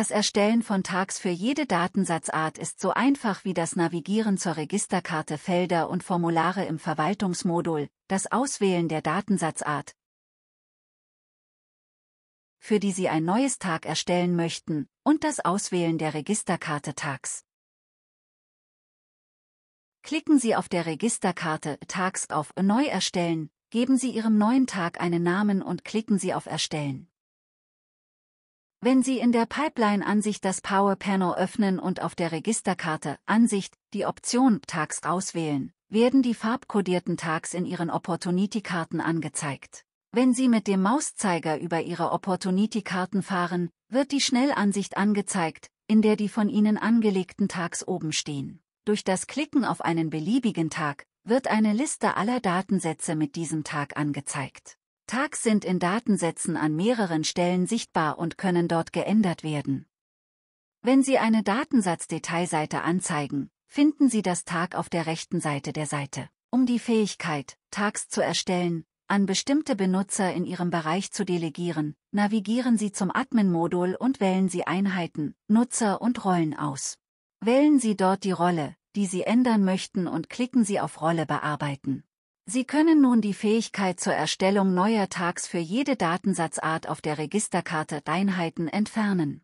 Das Erstellen von Tags für jede Datensatzart ist so einfach wie das Navigieren zur Registerkarte Felder und Formulare im Verwaltungsmodul, das Auswählen der Datensatzart, für die Sie ein neues Tag erstellen möchten, und das Auswählen der Registerkarte Tags. Klicken Sie auf der Registerkarte Tags auf Neu erstellen, geben Sie Ihrem neuen Tag einen Namen und klicken Sie auf Erstellen. Wenn Sie in der Pipeline-Ansicht das Power Panel öffnen und auf der Registerkarte Ansicht die Option Tags auswählen, werden die farbkodierten Tags in Ihren Opportunity-Karten angezeigt. Wenn Sie mit dem Mauszeiger über Ihre Opportunity-Karten fahren, wird die Schnellansicht angezeigt, in der die von Ihnen angelegten Tags oben stehen. Durch das Klicken auf einen beliebigen Tag wird eine Liste aller Datensätze mit diesem Tag angezeigt. Tags sind in Datensätzen an mehreren Stellen sichtbar und können dort geändert werden. Wenn Sie eine Datensatzdetailseite anzeigen, finden Sie das Tag auf der rechten Seite der Seite. Um die Fähigkeit, Tags zu erstellen, an bestimmte Benutzer in Ihrem Bereich zu delegieren, navigieren Sie zum Admin-Modul und wählen Sie Einheiten, Nutzer und Rollen aus. Wählen Sie dort die Rolle, die Sie ändern möchten und klicken Sie auf Rolle bearbeiten. Sie können nun die Fähigkeit zur Erstellung neuer Tags für jede Datensatzart auf der Registerkarte Einheiten entfernen.